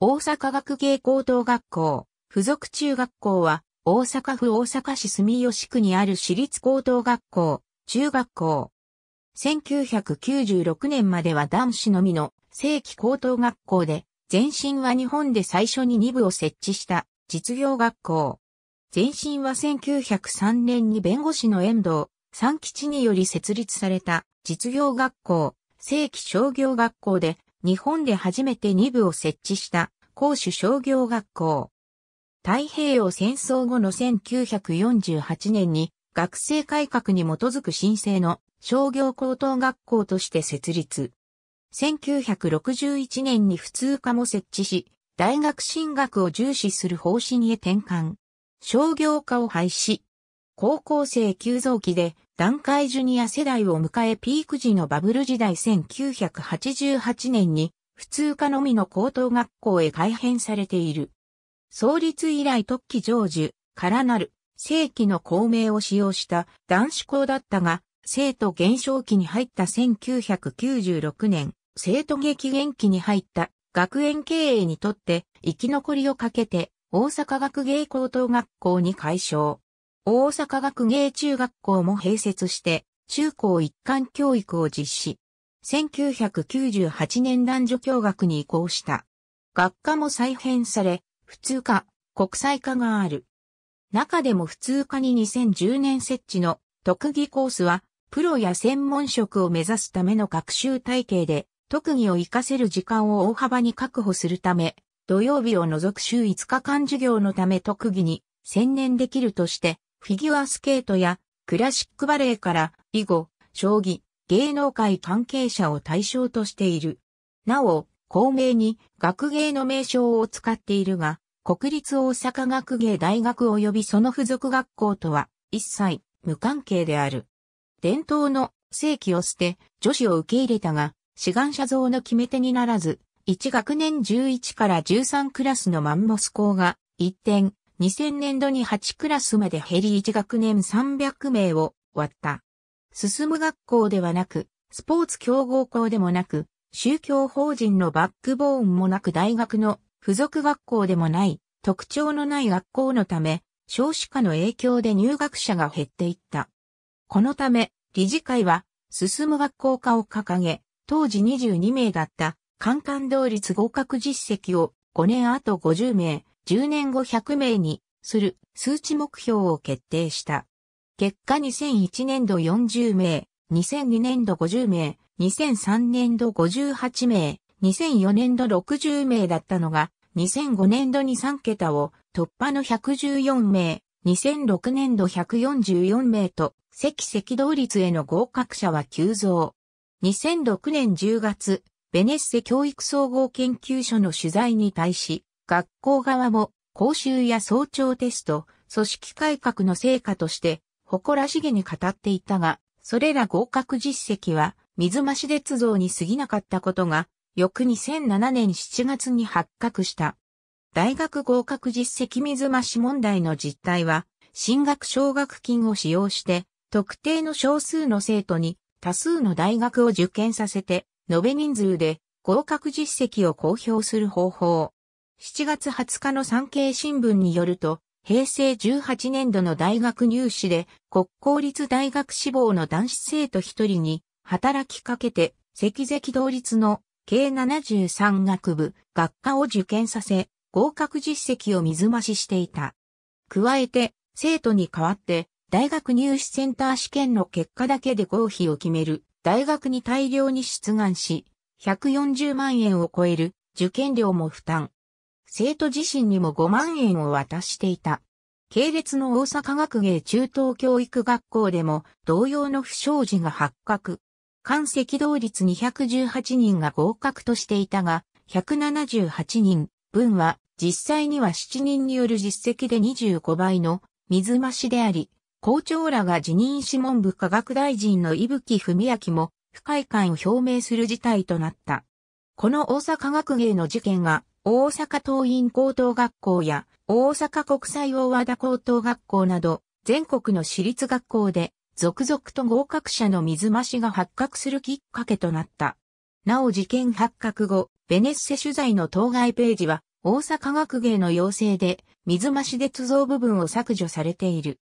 大阪学芸高等学校、附属中学校は、大阪府大阪市住吉区にある私立高等学校、中学校。1996年までは男子のみの正規高等学校で、前身は日本で最初に2部を設置した実業学校。前身は1903年に弁護士の遠藤、三吉により設立された実業学校、正規商業学校で、日本で初めて2部を設置した公主商業学校。太平洋戦争後の1948年に学生改革に基づく申請の商業高等学校として設立。1961年に普通科も設置し、大学進学を重視する方針へ転換。商業科を廃止。高校生急増期で段階ジュニア世代を迎えピーク時のバブル時代1988年に普通科のみの高等学校へ改編されている。創立以来特期成就からなる正規の校名を使用した男子校だったが、生徒減少期に入った1996年、生徒激減期に入った学園経営にとって生き残りをかけて大阪学芸高等学校に解消。大阪学芸中学校も併設して、中高一貫教育を実施。1998年男女教学に移行した。学科も再編され、普通科、国際科がある。中でも普通科に2010年設置の特技コースは、プロや専門職を目指すための学習体系で、特技を活かせる時間を大幅に確保するため、土曜日を除く週5日間授業のため特技に専念できるとして、フィギュアスケートやクラシックバレエから囲碁、将棋、芸能界関係者を対象としている。なお、公明に学芸の名称を使っているが、国立大阪学芸大学及びその付属学校とは一切無関係である。伝統の正規を捨て女子を受け入れたが、志願者像の決め手にならず、1学年11から13クラスのマンモス校が一転、2000年度に8クラスまで減り1学年300名を割った。進む学校ではなく、スポーツ強豪校でもなく、宗教法人のバックボーンもなく大学の付属学校でもない、特徴のない学校のため、少子化の影響で入学者が減っていった。このため、理事会は、進む学校化を掲げ、当時22名だった、関関同率合格実績を5年後50名、10年後100名にする数値目標を決定した。結果2001年度40名、2002年度50名、2003年度58名、2004年度60名だったのが、2005年度に3桁を突破の114名、2006年度144名と、赤赤同率への合格者は急増。2006年10月、ベネッセ教育総合研究所の取材に対し、学校側も講習や早朝テスト、組織改革の成果として誇らしげに語っていたが、それら合格実績は水増し鉄道に過ぎなかったことが、翌2007年7月に発覚した。大学合格実績水増し問題の実態は、進学奨学金を使用して、特定の少数の生徒に多数の大学を受験させて、延べ人数で合格実績を公表する方法。7月20日の産経新聞によると、平成18年度の大学入試で国公立大学志望の男子生徒一人に働きかけて赤石同率の計73学部学科を受験させ合格実績を水増ししていた。加えて生徒に代わって大学入試センター試験の結果だけで合否を決める大学に大量に出願し140万円を超える受験料も負担。生徒自身にも5万円を渡していた。系列の大阪学芸中等教育学校でも同様の不祥事が発覚。関赤同率218人が合格としていたが、178人分は実際には7人による実績で25倍の水増しであり、校長らが辞任し文部科学大臣の伊吹文明も不快感を表明する事態となった。この大阪学芸の事件が大阪桐蔭高等学校や大阪国際大和田高等学校など全国の私立学校で続々と合格者の水増しが発覚するきっかけとなった。なお事件発覚後、ベネッセ取材の当該ページは大阪学芸の要請で水増しで図像部分を削除されている。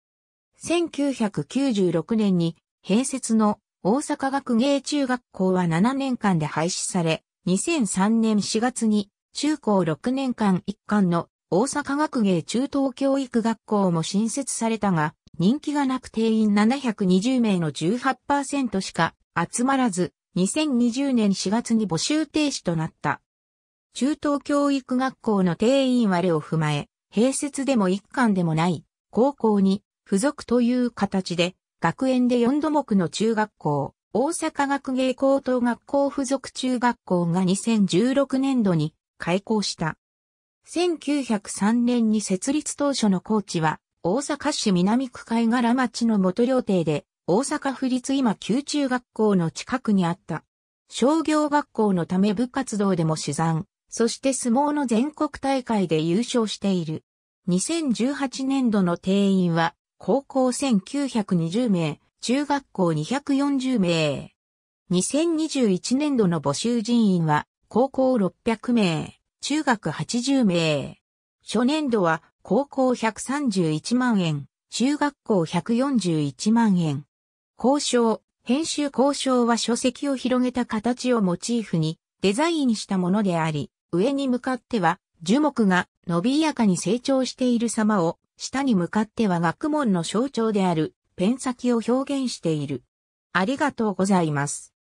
1996年に併設の大阪学芸中学校は7年間で廃止され、2003年4月に中高6年間一貫の大阪学芸中等教育学校も新設されたが、人気がなく定員720名の18%しか集まらず、2020年4月に募集停止となった。中等教育学校の定員割れを踏まえ、併設でも一貫でもない高校に付属という形で、学園で4度目の中学校、大阪学芸高等学校付属中学校が2016年度に開校した。1903年に設立当初のーチは、大阪市南区貝柄町の元料亭で、大阪府立今宮中学校の近くにあった。商業学校のため部活動でも取材、そして相撲の全国大会で優勝している。2018年度の定員は、高校1920名、中学校240名。2021年度の募集人員は、高校600名、中学80名。初年度は高校131万円、中学校141万円。交渉、編集交渉は書籍を広げた形をモチーフにデザインしたものであり、上に向かっては樹木が伸びやかに成長している様を、下に向かっては学問の象徴であるペン先を表現している。ありがとうございます。